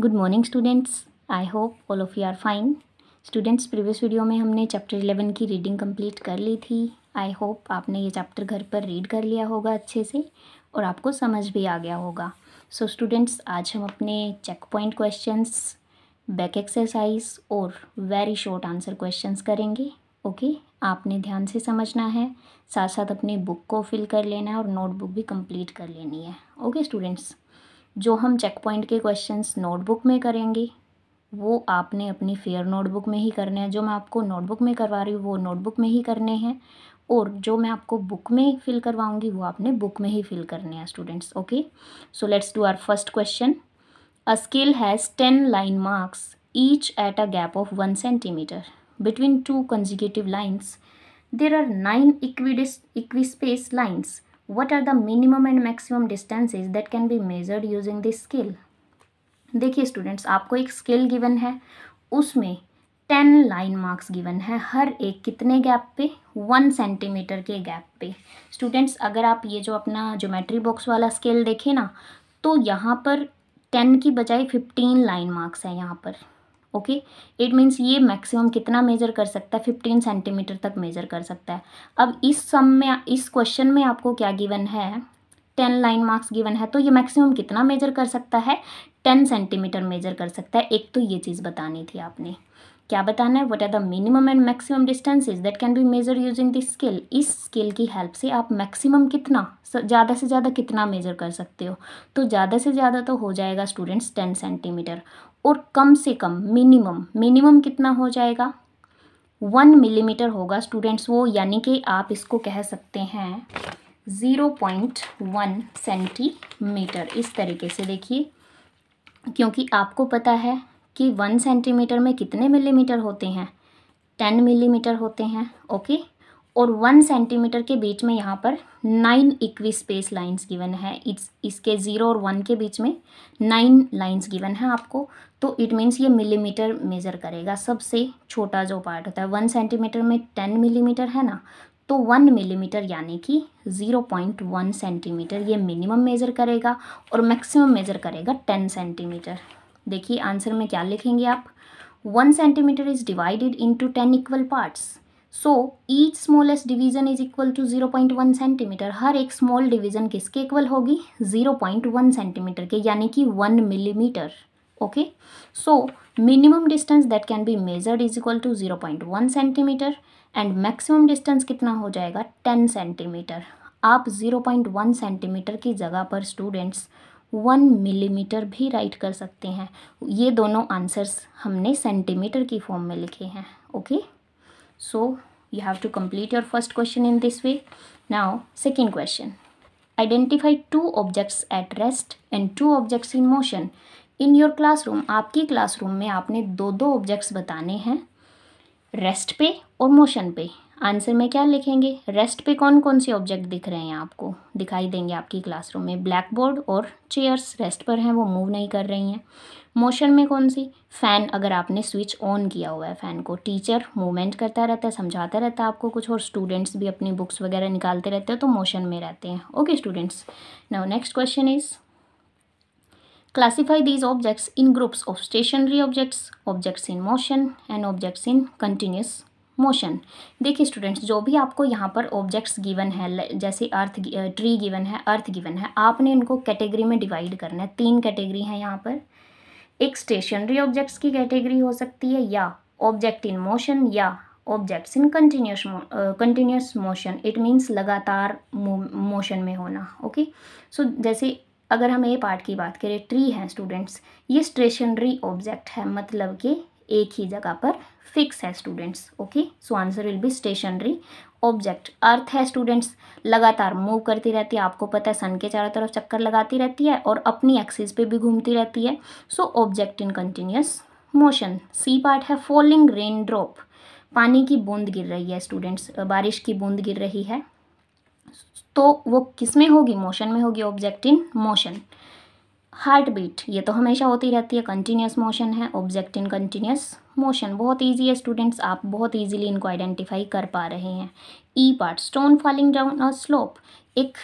Good morning students I hope all of you are fine students previous video में हमने chapter eleven की reading complete कर ली थी आई होप आपने ये चैप्टर घर पर रीड कर लिया होगा अच्छे से और आपको समझ भी आ गया होगा सो so, स्टूडेंट्स आज हम अपने check point question bank exercise और वेरी शॉर्ट आंसर क्वेश्चन करेंगे ओके okay? आपने ध्यान से समझना है साथ साथ अपनी बुक को फिल कर लेना है और नोटबुक भी कम्प्लीट कर लेनी है ओके okay, स्टूडेंट्स जो हम चेक पॉइंट के क्वेश्चंस नोटबुक में करेंगे वो आपने अपनी फेयर नोटबुक में ही करने हैं जो मैं आपको नोटबुक में करवा रही हूँ वो नोटबुक में ही करने हैं और जो मैं आपको बुक में फिल करवाऊंगी वो आपने बुक में ही फिल करने हैं students okay so let's do our first question a scale has ten line marks each at a gap of one centimetre between two consecutive lines there are nine equispaced lines what are the minimum and maximum distances that can be measured using this scale देखिए students आपको एक scale given है उसमें ten line marks given है हर एक कितने gap पे one centimetre के गैप पे स्टूडेंट्स अगर आप ये जो अपना ज्योमेट्री बॉक्स वाला स्केल देखें ना तो यहाँ पर टेन की बजाय फिफ्टीन लाइन मार्क्स हैं यहाँ पर ओके इट मीन्स ये मैक्सिमम कितना मेजर कर सकता है फिफ्टीन सेंटीमीटर तक मेजर कर सकता है अब इस सम में इस क्वेश्चन में आपको क्या गिवन है टेन लाइन मार्क्स गिवन है तो ये मैक्सिमम कितना मेजर कर सकता है टेन सेंटीमीटर मेजर कर सकता है एक तो ये चीज़ बतानी थी आपने क्या बताना है what are the minimum and maximum distances that can be measure using this scale इस स्किल की हेल्प से आप मैक्सिमम कितना ज़्यादा से ज़्यादा कितना मेजर कर सकते हो तो ज़्यादा से ज़्यादा तो हो जाएगा स्टूडेंट्स टेन सेंटीमीटर और कम से कम मिनिमम मिनिमम कितना हो जाएगा वन मिलीमीटर होगा स्टूडेंट्स वो यानी कि आप इसको कह सकते हैं ज़ीरो पॉइंट वन सेंटीमीटर इस तरीके से देखिए क्योंकि आपको पता है कि वन सेंटीमीटर में कितने मिलीमीटर होते हैं टेन मिलीमीटर होते हैं ओके और वन सेंटीमीटर के बीच में यहाँ पर nine equispaced lines given है इट्स इसके ज़ीरो और वन के बीच में नाइन लाइन्स गिवन है आपको तो इट मीन्स ये मिलीमीटर मेज़र करेगा सबसे छोटा जो पार्ट होता है वन सेंटीमीटर में टेन मिलीमीटर है ना तो वन मिलीमीटर यानी कि ज़ीरो पॉइंट वन सेंटीमीटर ये मिनिमम मेज़र करेगा और मैक्सिमम मेज़र करेगा टेन सेंटीमीटर देखिए आंसर में क्या लिखेंगे आप one centimetre is divided into ten equal parts so each smallest division is equal to zero point one centimetre हर एक स्मॉल डिवीजन किसके इक्वल होगी जीरो पॉइंट वन सेंटीमीटर के यानी कि one millimetre okay so minimum distance that can be measured is equal to zero point one centimetre and maximum distance कितना हो जाएगा टेन सेंटीमीटर आप जीरो पॉइंट वन सेंटीमीटर की जगह पर स्टूडेंट्स वन मिलीमीटर भी राइट कर सकते हैं ये दोनों आंसर्स हमने सेंटीमीटर की फॉर्म में लिखे हैं okay okay? So you have to complete your first question in this way. Now second question. Identify two objects at rest and two objects in motion. in your classroom aapki classroom mein aapne do do objects batane hain rest pe aur motion pe answer में क्या लिखेंगे rest पे कौन कौन से object दिख रहे हैं आपको दिखाई देंगे आपकी क्लासरूम में ब्लैक बोर्ड और चेयर्स रेस्ट पर हैं वो मूव नहीं कर रही हैं मोशन में कौन सी फ़ैन अगर आपने स्विच ऑन किया हुआ है फ़ैन को टीचर मूवमेंट करता रहता है समझाता रहता है आपको कुछ और स्टूडेंट्स भी अपनी बुक्स वगैरह निकालते रहते हैं तो मोशन में रहते हैं okay students now next question is classify these objects in groups of stationary objects objects in motion and objects in continuous motion देखिए स्टूडेंट्स जो भी आपको यहाँ पर ऑब्जेक्ट्स गिवन है जैसे अर्थ ट्री गिवन है अर्थ गिवन है आपने इनको कैटेगरी में डिवाइड करना है तीन कैटेगरी हैं यहाँ पर एक स्टेशनरी ऑब्जेक्ट्स की कैटेगरी हो सकती है या ऑब्जेक्ट इन मोशन या objects in continuous continuous motion it means लगातार मोशन में होना ओके okay? सो so, जैसे अगर हम ए पार्ट की बात करें ट्री है स्टूडेंट्स ये स्टेशनरी ऑब्जेक्ट है मतलब कि एक ही जगह पर फिक्स है students okay so answer will be stationary object earth है स्टूडेंट्स लगातार मूव करती रहती है आपको पता है सन के चारों तरफ चक्कर लगाती रहती है और अपनी एक्सिस पे भी घूमती रहती है so object in continuous motion C part है फॉलिंग रेन ड्रॉप पानी की बूंद गिर रही है स्टूडेंट्स बारिश की बूंद गिर रही है तो वो किस में होगी मोशन में होगी object in motion heart beat ये तो हमेशा होती रहती है कंटिन्यूस मोशन है ऑब्जेक्ट इन कंटिन्यूस मोशन बहुत इजी है स्टूडेंट्स आप बहुत इजीली इनको आइडेंटिफाई कर पा रहे हैं E part stone falling down और स्लोप एक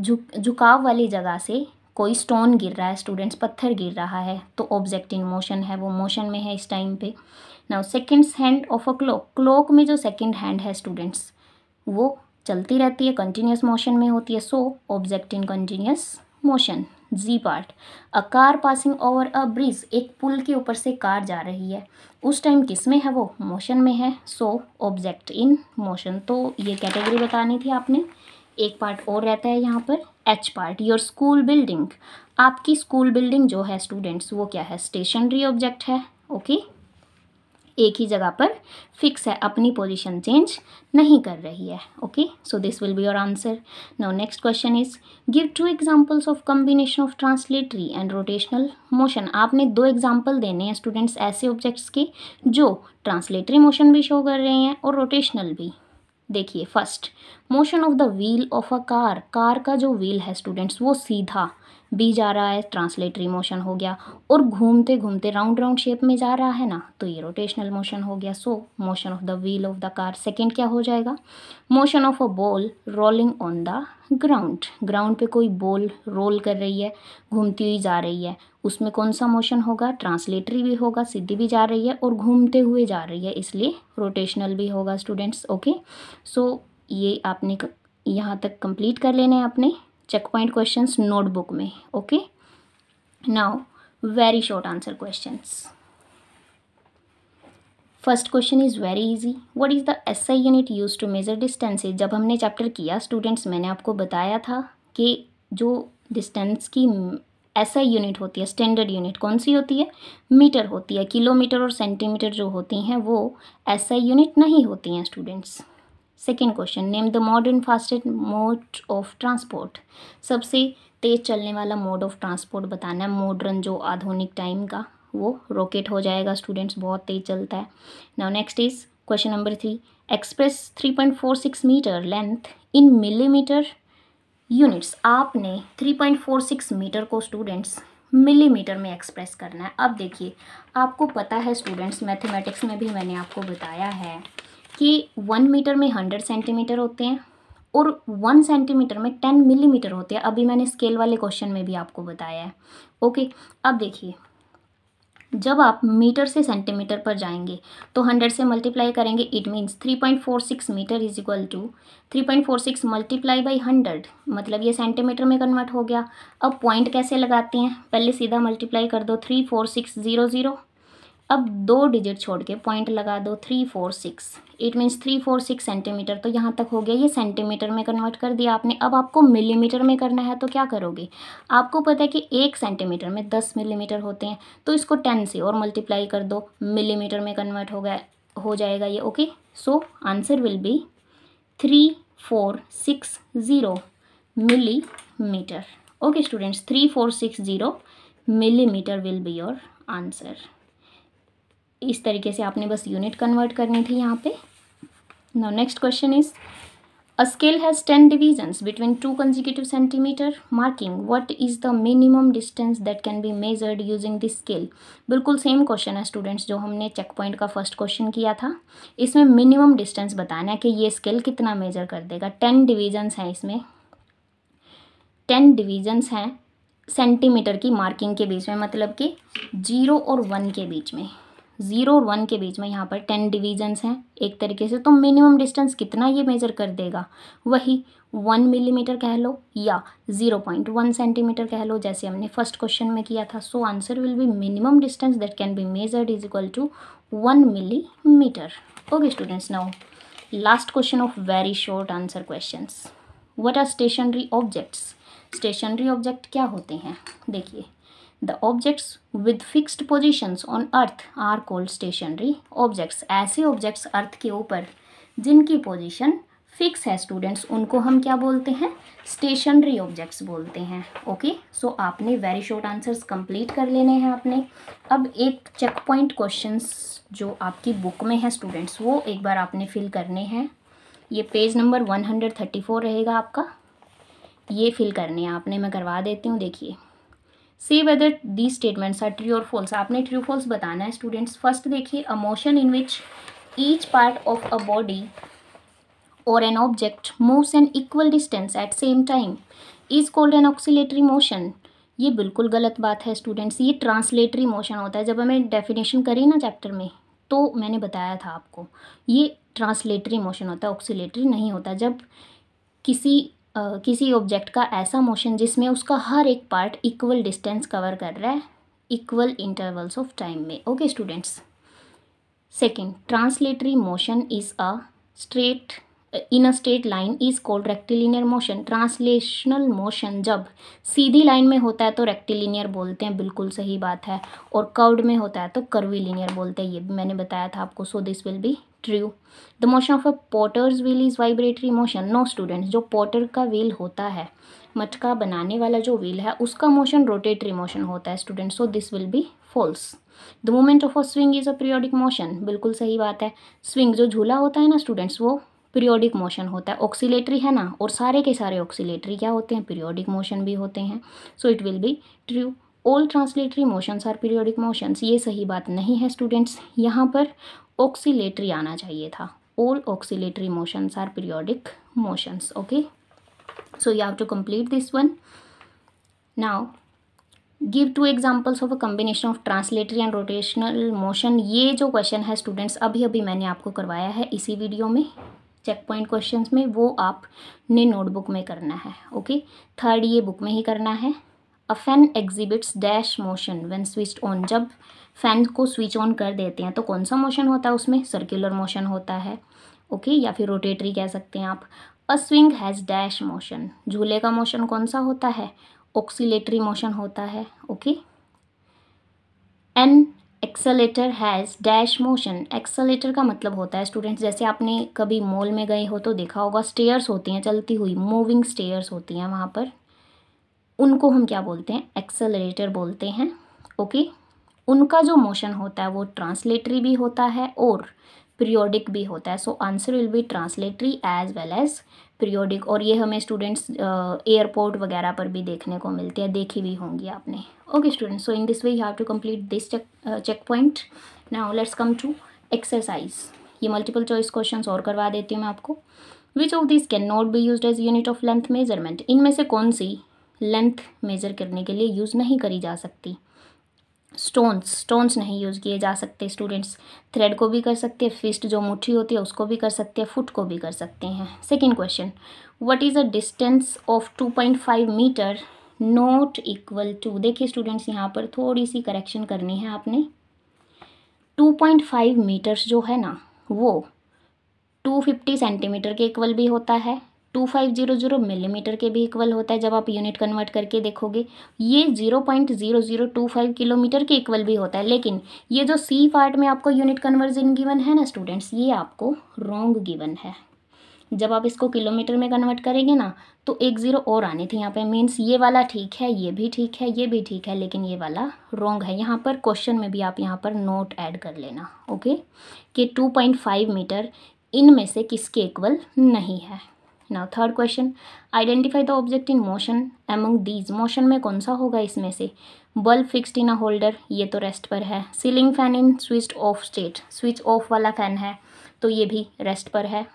झुक झुकाव वाली जगह से कोई स्टोन गिर रहा है स्टूडेंट्स पत्थर गिर रहा है तो ऑब्जेक्ट इन मोशन है वो मोशन में है इस टाइम पे now seconds hand of a clock clock में जो सेकंड हैंड है स्टूडेंट्स वो चलती रहती है कंटिन्यूस मोशन में होती है so object in continuous motion G part a car passing over a bridge एक पुल के ऊपर से कार जा रही है उस टाइम किस में है वो मोशन में है सो ऑब्जेक्ट इन मोशन तो ये कैटेगरी बतानी थी आपने एक पार्ट और रहता है यहाँ पर H part your school building आपकी स्कूल बिल्डिंग जो है स्टूडेंट्स वो क्या है स्टेशनरी ऑब्जेक्ट है ओके okay? एक ही जगह पर फिक्स है अपनी पोजिशन चेंज नहीं कर रही है okay so this will be your answer now next question is give two examples of combination of translatory and rotational motion आपने दो एग्जाम्पल देने हैं स्टूडेंट्स ऐसे ऑब्जेक्ट्स के जो ट्रांसलेटरी मोशन भी शो कर रहे हैं और रोटेशनल भी देखिए first motion of the wheel of a car car का जो व्हील है स्टूडेंट्स वो सीधा बी जा रहा है ट्रांसलेटरी मोशन हो गया और घूमते घूमते राउंड राउंड शेप में जा रहा है ना तो ये रोटेशनल मोशन हो गया so motion of the wheel of the car second क्या हो जाएगा motion of a ball rolling on the ground ground पे कोई बॉल रोल कर रही है घूमती हुई जा रही है उसमें कौन सा मोशन होगा ट्रांसलेटरी भी होगा सीधी भी जा रही है और घूमते हुए जा रही है इसलिए रोटेशनल भी होगा स्टूडेंट्स ओके सो ये आपने यहाँ तक कंप्लीट कर लेने हैं अपने चेक पॉइंट क्वेश्चन नोटबुक में okay now very short answer question first question is very easy what is the S I unit use to measure distances जब हमने चैप्टर किया स्टूडेंट्स मैंने आपको बताया था कि जो डिस्टेंस की एस आई यूनिट होती है स्टैंडर्ड यूनिट कौन सी होती है मीटर होती है किलोमीटर और सेंटीमीटर जो होती हैं वो एस आई यूनिट नहीं होती हैं students second question name the modern fastest mode of transport सबसे तेज चलने वाला मोड ऑफ ट्रांसपोर्ट बताना है मॉडर्न जो आधुनिक टाइम का वो रॉकेट हो जाएगा स्टूडेंट्स बहुत तेज चलता है now next is question number three express three point four six metre length in millimetre units आपने three point four six metre को स्टूडेंट्स मिलीमीटर में एक्सप्रेस करना है अब देखिए आपको पता है स्टूडेंट्स मैथमेटिक्स में भी मैंने आपको बताया है कि वन मीटर में हंड्रेड सेंटीमीटर होते हैं और वन सेंटीमीटर में टेन मिलीमीटर होते हैं अभी मैंने स्केल वाले क्वेश्चन में भी आपको बताया है ओके अब देखिए जब आप मीटर से सेंटीमीटर पर जाएंगे तो हंड्रेड से मल्टीप्लाई करेंगे it means three point four six metre is equal to three point four six multiply by hundred मतलब ये सेंटीमीटर में कन्वर्ट हो गया अब पॉइंट कैसे लगाते हैं पहले सीधा मल्टीप्लाई कर दो three four six zero zero अब दो डिजिट छोड़ के पॉइंट लगा दो three four six it means three four six centimetre तो यहाँ तक हो गया ये सेंटीमीटर में कन्वर्ट कर दिया आपने अब आपको मिलीमीटर में करना है तो क्या करोगे आपको पता है कि एक सेंटीमीटर में दस मिलीमीटर होते हैं तो इसको टेन से और मल्टीप्लाई कर दो मिलीमीटर में कन्वर्ट हो गया हो जाएगा ये okay so answer will be three four six zero metre okay students three four six zero millimetre will be your answer इस तरीके से आपने बस यूनिट कन्वर्ट करनी थी यहाँ पे no next question is a scale has ten divisions between two consecutive centimetre marking what is the minimum distance that can be measured using this scale बिल्कुल सेम क्वेश्चन है स्टूडेंट्स जो हमने check point का first question किया था इसमें minimum distance बताना है कि ये स्केल कितना मेजर कर देगा टेन डिविजन्स हैं इसमें टेन डिविजन्स हैं सेंटीमीटर की मार्किंग के बीच में मतलब कि जीरो और वन के बीच में ज़ीरो और वन के बीच में यहाँ पर टेन डिवीजन्स हैं एक तरीके से तो मिनिमम डिस्टेंस कितना ये मेजर कर देगा वही वन मिलीमीटर कह लो या ज़ीरो पॉइंट वन सेंटीमीटर कह लो जैसे हमने फर्स्ट क्वेश्चन में किया था so answer will be minimum distance that can be measured is equal to one milli okay students now last question of very short answer question what are stationary objects stationary object क्या होते हैं देखिए the objects with fixed positions on earth are called stationary objects ऐसे objects earth के ऊपर जिनकी position fix है students उनको हम क्या बोलते हैं स्टेशनरी ऑब्जेक्ट्स बोलते हैं ओके सो आपने वेरी शॉर्ट आंसर्स कंप्लीट कर लेने हैं आपने अब एक चेक पॉइंट क्वेश्चंस जो आपकी बुक में है स्टूडेंट्स वो एक बार आपने फिल करने हैं ये page number one hundred thirty four रहेगा आपका ये फिल करने हैं आपने मैं करवा देती हूँ देखिए से whether the statements are true और फॉल्स आपने ट्रू फॉल्स बताना है स्टूडेंट्स फर्स्ट देखिए a motion in which each part of a body और an object moves an equal distance at same time is called an oscillatory motion ये बिल्कुल गलत बात है स्टूडेंट्स ये ट्रांसलेटरी मोशन होता है जब हमें डेफिनेशन करी ना चैप्टर में तो मैंने बताया था आपको ये ट्रांसलेटरी मोशन होता है ऑक्सीटरी नहीं होता जब किसी किसी ऑब्जेक्ट का ऐसा मोशन जिसमें उसका हर एक पार्ट इक्वल डिस्टेंस कवर कर रहा है इक्वल इंटरवल्स ऑफ टाइम में okay students second translatory motion is a straight in a straight line is called rectilinear motion translational motion जब सीधी लाइन में होता है तो रेक्टिलिनियर बोलते हैं बिल्कुल सही बात है और कर्व्ड में होता है तो कर्वीलिनियर बोलते हैं ये भी मैंने बताया था आपको so this will be true the motion of a potter's wheel is vibratory motion no students जो पोटर का व्हील होता है मटका बनाने वाला जो व्हील है उसका मोशन रोटेटरी मोशन होता है student so this will be false the movement of a swing is a periodic motion बिल्कुल सही बात है स्विंग जो झूला होता है ना स्टूडेंट्स वो पीरियोडिक मोशन होता है ऑक्सीलेटरी है ना और सारे के सारे ऑक्सीलेटरी क्या होते हैं पीरियोडिक मोशन भी होते हैं so it will be true all translatory motions are periodic motions ये सही बात नहीं है स्टूडेंट्स यहाँ पर ऑक्सीलेटरी आना चाहिए था all oscillatory motions are periodic motions okay so you have to complete this one now give two examples of a combination of translatory and rotational motion ये जो क्वेश्चन है स्टूडेंट्स अभी अभी मैंने आपको करवाया है इसी वीडियो में चेक पॉइंट क्वेश्चन में वो आपने नोटबुक में करना है ओके थर्ड ये बुक में ही करना है a fan exhibits dash motion when switch on जब फैन को स्विच ऑन कर देते हैं तो कौन सा मोशन होता है उसमें सर्कुलर मोशन होता है ओके या फिर रोटेटरी कह सकते हैं आप a swing has dash motion झूले का मोशन कौन सा होता है ऑक्सीलेटरी मोशन होता है okay an accelerator has dash motion accelerator का मतलब होता है स्टूडेंट्स जैसे आपने कभी मॉल में गए हो तो देखा होगा स्टेयर्स होती हैं चलती हुई मूविंग स्टेयर्स होती हैं वहाँ पर उनको हम क्या बोलते हैं एक्सेलरेटर बोलते हैं ओके okay? उनका जो मोशन होता है वो ट्रांसलेटरी भी होता है और पीरियोडिक भी होता है so answer will be translatory as well as periodic और ये हमें स्टूडेंट्स एयरपोर्ट वगैरह पर भी देखने को मिलते हैं देखी भी होंगी आपने okay students so in this way you have to complete this check uh, checkpoint now let's come to exercise ये मल्टीपल चॉइस क्वेश्चन और करवा देती हूँ मैं आपको which of this can not be use as unit of length measurement इनमें से कौन सी लेंथ मेजर करने के लिए यूज़ नहीं करी जा सकती स्टोन्स स्टोन्स नहीं यूज़ किए जा सकते स्टूडेंट्स थ्रेड को भी कर सकते हैं फिस्ट जो मुट्ठी होती है उसको भी कर सकते हैं फुट को भी कर सकते हैं second question what is a distance of two point five metre not equal to देखिए स्टूडेंट्स यहाँ पर थोड़ी सी करेक्शन करनी है आपने 2.5 मीटर्स जो है ना वो 250 सेंटीमीटर के इक्वल भी होता है 2500 मिलीमीटर के भी इक्वल होता है जब आप यूनिट कन्वर्ट करके देखोगे ये 0.0025 किलोमीटर के इक्वल भी होता है लेकिन ये जो सी पार्ट में आपको यूनिट कन्वर्जन गिवन है ना स्टूडेंट्स ये आपको रॉन्ग गिवन है जब आप इसको किलोमीटर में कन्वर्ट करेंगे ना तो एक ज़ीरो और आने थे यहाँ पे मीन्स ये वाला ठीक है ये भी ठीक है ये भी ठीक है लेकिन ये वाला रॉन्ग है यहाँ पर क्वेश्चन में भी आप यहाँ पर नोट ऐड कर लेना ओके कि टू पॉइंट फाइव मीटर इनमें से किसके इक्वल नहीं है now third question identify the object in motion among these motion में कौन सा होगा इसमें से bulb fixed in a holder ये तो रेस्ट पर है ceiling fan in switch off state switch off वाला फैन है तो ये भी रेस्ट पर है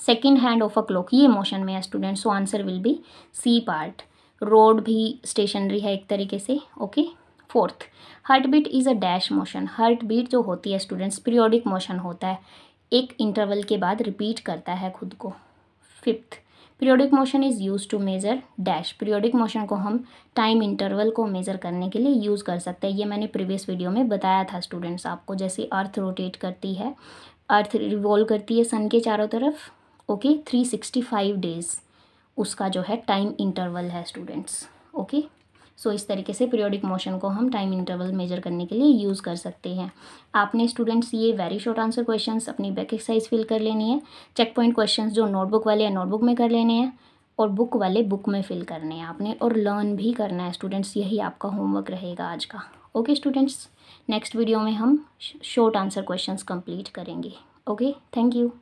second hand of a clock ये मोशन में है student so answer will be C part road भी स्टेशनरी है एक तरीके से okay fourth heart beat is a dash motion heart beat जो होती है स्टूडेंट्स पीरियोडिक मोशन होता है एक इंटरवल के बाद रिपीट करता है खुद को fifth periodic motion is use to measure dash periodic motion को हम टाइम इंटरवल को मेज़र करने के लिए यूज़ कर सकते हैं ये मैंने प्रीवियस वीडियो में बताया था स्टूडेंट्स आपको जैसे अर्थ रोटेट करती है अर्थ रिवॉल्व करती है सन के चारों तरफ okay three sixty five days उसका जो है टाइम इंटरवल है स्टूडेंट्स ओके सो इस तरीके से पीरियोडिक मोशन को हम टाइम इंटरवल मेजर करने के लिए यूज़ कर सकते हैं आपने स्टूडेंट्स ये वेरी शॉर्ट आंसर क्वेश्चंस अपनी बैक एक्सरसाइज फिल कर लेनी है चेक पॉइंट क्वेश्चन जो नोटबुक वाले हैं नोटबुक में कर लेने हैं और बुक वाले बुक में फिल करने हैं आपने और लर्न भी करना है स्टूडेंट्स यही आपका होमवर्क रहेगा आज का ओके स्टूडेंट्स नेक्स्ट वीडियो में हम शॉर्ट आंसर क्वेश्चंस कंप्लीट करेंगे ओके थैंक यू